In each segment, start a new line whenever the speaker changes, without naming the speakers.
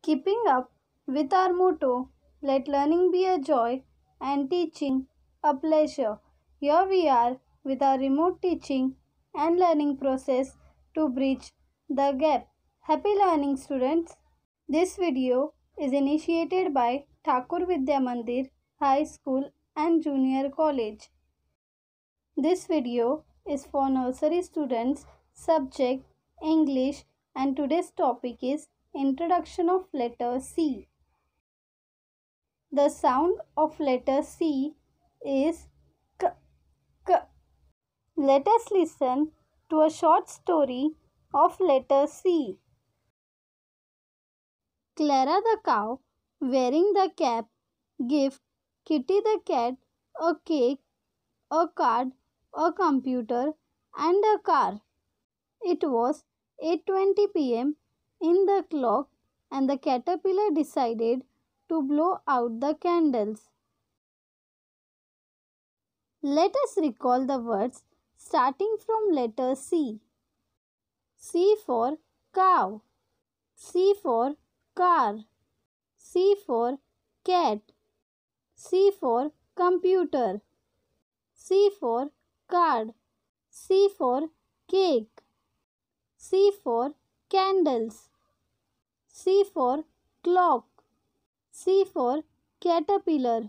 Keeping up with our motto, let learning be a joy and teaching a pleasure. Here we are with our remote teaching and learning process to bridge the gap. Happy learning students. This video is initiated by Thakur Vidya Mandir High School and Junior College. This video is for nursery students subject English and today's topic is Introduction of letter C. The sound of letter C is k, k. Let us listen to a short story of letter C. Clara the cow, wearing the cap, gave Kitty the cat a cake, a card, a computer, and a car. It was 8:20 p.m in the clock and the caterpillar decided to blow out the candles. Let us recall the words starting from letter C. C for cow, C for car, C for cat, C for computer, C for card, C for cake, C for candles. C for clock. C for caterpillar.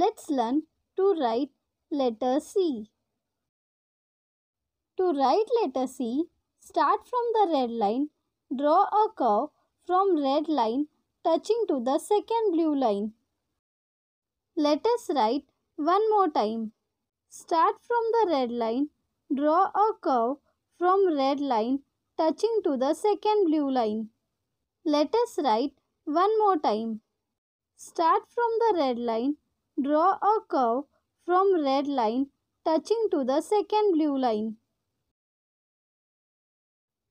Let's learn to write letter C. To write letter C, start from the red line, draw a curve from red line touching to the second blue line. Let us write one more time. Start from the red line, draw a curve from red line touching to the second blue line. Let us write one more time. Start from the red line, draw a curve from red line touching to the second blue line.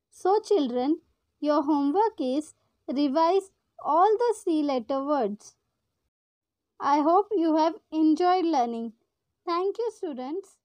So children, your homework is revise all the C letter words. I hope you have enjoyed learning. Thank you students.